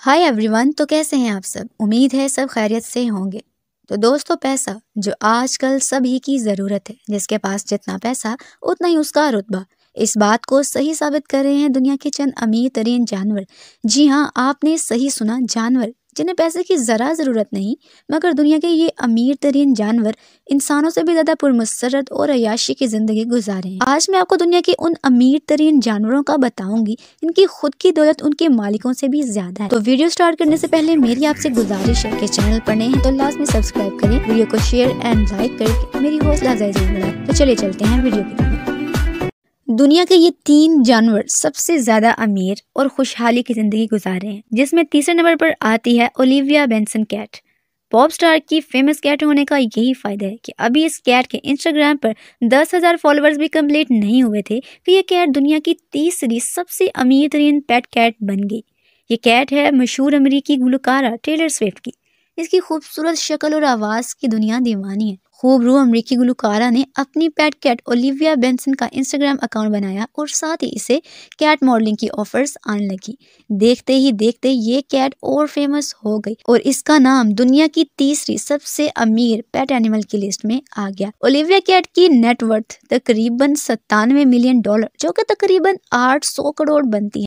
hi everyone तो कैसे हैं आप सब उम्मीद है सब खैरियत से होंगे तो दोस्तों पैसा जो आजकल सभी की ज़रूरत है जिसके पास जितना पैसा उतना ही उसका रुतबा इस बात को सही साबित कर रहे हैं दुनिया के चंद अमीर तरीन जानवर जी हाँ आपने सही सुना जानवर जिन्हें पैसे की ज़रा ज़रूरत नहीं मगर दुनिया के ये अमीर तरीन जानवर इंसानों से भी ज़्यादा पुरमसरत और अयाशी की ज़िंदगी गुजारे हैं आज मैं आपको दुनिया के उन अमीर तरीन जानवरों का बताऊंगी इनकी खुद की दौलत उनके मालिकों से भी ज़्यादा है तो वीडियो स्टार्ट करने से पहले मेरी आपसे गुजारिश है कि चैनल पर नए हैं तो लास्ट में सब्सक्राइब करें वीडियो को शेयर एंड लाइक करके मेरी हौसला तो चले चलते हैं वीडियो की तरफ दुनिया के ये तीन जानवर सबसे ज़्यादा अमीर और खुशहाली की ज़िंदगी गुजार रहे हैं जिसमें तीसरे नंबर पर आती है Olivia Benson cat pop star की फेमस कैट होने का यही फ़ायदा है कि अभी इस कैट के इंस्टाग्राम पर 10,000 फॉलोअर्स भी कंप्लीट नहीं हुए थे कि तो यह कैट दुनिया की तीसरी सबसे अमीर तरीन पेट कैट बन गई ये कैट है मशहूर अमरीकी गुलकारा टेलर स्विफ्ट की इसकी खूबसूरत शक्ल और आवाज़ की दुनिया दीवानी है खूबरू अमरीकी गुलकारा ने अपनी पैट कैट ओलिविया बेंसन का इंस्टाग्राम अकाउंट बनाया और साथ ही इसे कैट मॉडलिंग की ऑफर्स आने लगी देखते ही देखते ये कैट और फेमस हो गई और इसका नाम दुनिया की तीसरी सबसे अमीर पेट एनिमल की लिस्ट में आ गया ओलिविया कैट की नेटवर्थ तकरीबन सत्तानवे मिलियन डॉलर जो कि तकरीबन आठ करोड़ बनती है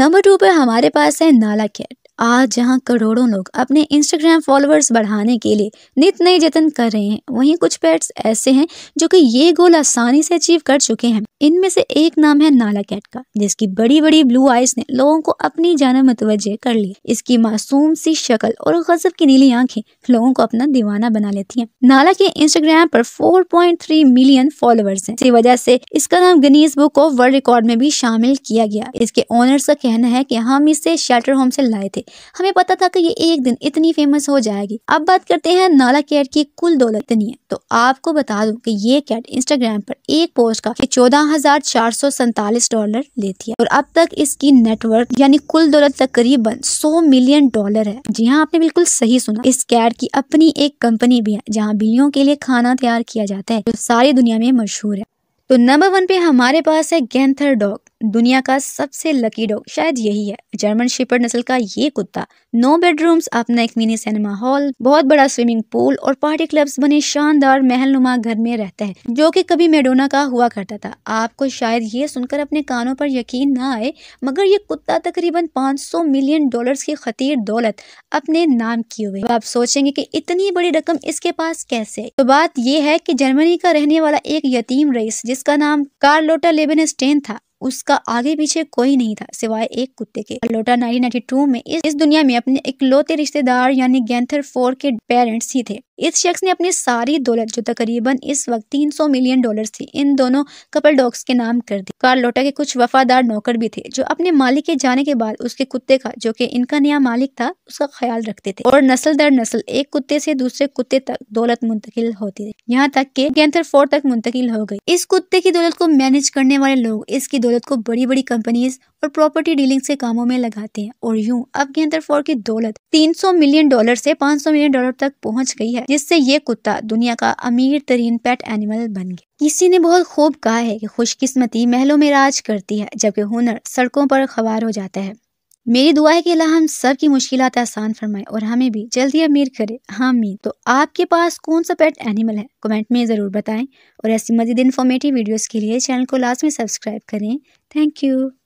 नंबर टू पर हमारे पास है नाला कैट आज जहां करोड़ों लोग अपने इंस्टाग्राम फॉलोअर्स बढ़ाने के लिए नित नए जतन कर रहे हैं वहीं कुछ पेट्स ऐसे हैं जो कि ये गोल आसानी से अचीव कर चुके हैं इनमें से एक नाम है नाला कैट का जिसकी बड़ी बड़ी ब्लू आईज ने लोगों को अपनी जाना मुतवजह कर ली इसकी मासूम सी शक्ल और गजब की नीली आंखें लोगों को अपना दीवाना बना लेती है नाला के इंस्टाग्राम पर फोर मिलियन फॉलोअर्स है इसी वजह से इसका नाम Guinness book of world record में भी शामिल किया गया इसके ओनर्स का कहना है की हम इसे शेल्टर होम से लाए थे हमें पता था कि ये एक दिन इतनी फेमस हो जाएगी अब बात करते हैं नाला कैट की कुल दौलत इतनी है तो आपको बता दूं कि ये कैट इंस्टाग्राम पर एक पोस्ट का चौदह हजार चार सौ सैतालीस डॉलर लेती है और अब तक इसकी नेटवर्क यानी कुल दौलत तकरीबन सौ मिलियन डॉलर है जी हाँ आपने बिल्कुल सही सुना इस कैट की अपनी एक कंपनी भी है जहाँ बिल्लियों के लिए खाना तैयार किया जाता है जो सारी दुनिया में मशहूर है तो नंबर वन पे हमारे पास है गेंथर डॉग दुनिया का सबसे लकी डॉग शायद यही है जर्मन शेपर्ड नस्ल का ये कुत्ता नौ बेडरूम्स अपना एक मिनी सिनेमा हॉल बहुत बड़ा स्विमिंग पूल और पार्टी क्लब्स बने शानदार महलनुमा घर में रहता है जो कि कभी मेडोना का हुआ करता था आपको शायद ये सुनकर अपने कानों पर यकीन ना आए मगर ये कुत्ता तकरीबन 500 मिलियन डॉलर्स की खतीर दौलत अपने नाम किए हुए आप सोचेंगे की इतनी बड़ी रकम इसके पास कैसे तो बात यह है की जर्मनी का रहने वाला एक यतीम रईस जिसका नाम कार्लोटा लेबेन था उसका आगे पीछे कोई नहीं था सिवाय एक कुत्ते के लोटा टू में इस, इस दुनिया में अपने इकलौते रिश्तेदार यानी गैंथर फोर के पेरेंट्स ही थे इस शख्स ने अपनी सारी दौलत जो तकरीबन इस वक्त 300 मिलियन डॉलर्स थी इन दोनों कपल डॉग्स के नाम कर दी कार्लोटा के कुछ वफादार नौकर भी थे जो अपने मालिक के जाने के बाद उसके कुत्ते का जो कि इनका नया मालिक था उसका ख्याल रखते थे और नस्ल दर नस्ल एक कुत्ते से दूसरे कुत्ते तक दौलत मुंतकिल होती थी यहाँ तक के गैंथर फोर तक मुंतकिल हो गयी इस कुत्ते की दौलत को मैनेज करने वाले लोग इसकी दौलत को बड़ी बड़ी कंपनीज और प्रॉपर्टी डीलिंग के कामों में लगाते हैं और यूँ अब गैंथर फोर की दौलत तीन मिलियन डॉलर ऐसी पाँच मिलियन डॉलर तक पहुँच गई है जिससे ये कुत्ता दुनिया का अमीर तरीन पेट एनिमल बन गया किसी ने बहुत खूब कहा है कि खुशकिस्मती महलों में राज करती है जबकि हुनर सड़कों पर खबार हो जाता है मेरी दुआ है कि अल्लाह हम सब की मुश्किल आसान फरमाए और हमें भी जल्दी अमीर करे हामीन तो आपके पास कौन सा पेट एनिमल है कमेंट में ज़रूर बताएं और ऐसी मजीद इन्फॉर्मेटिव वीडियोस के लिए चैनल को लास्ट में सब्सक्राइब करें थैंक यू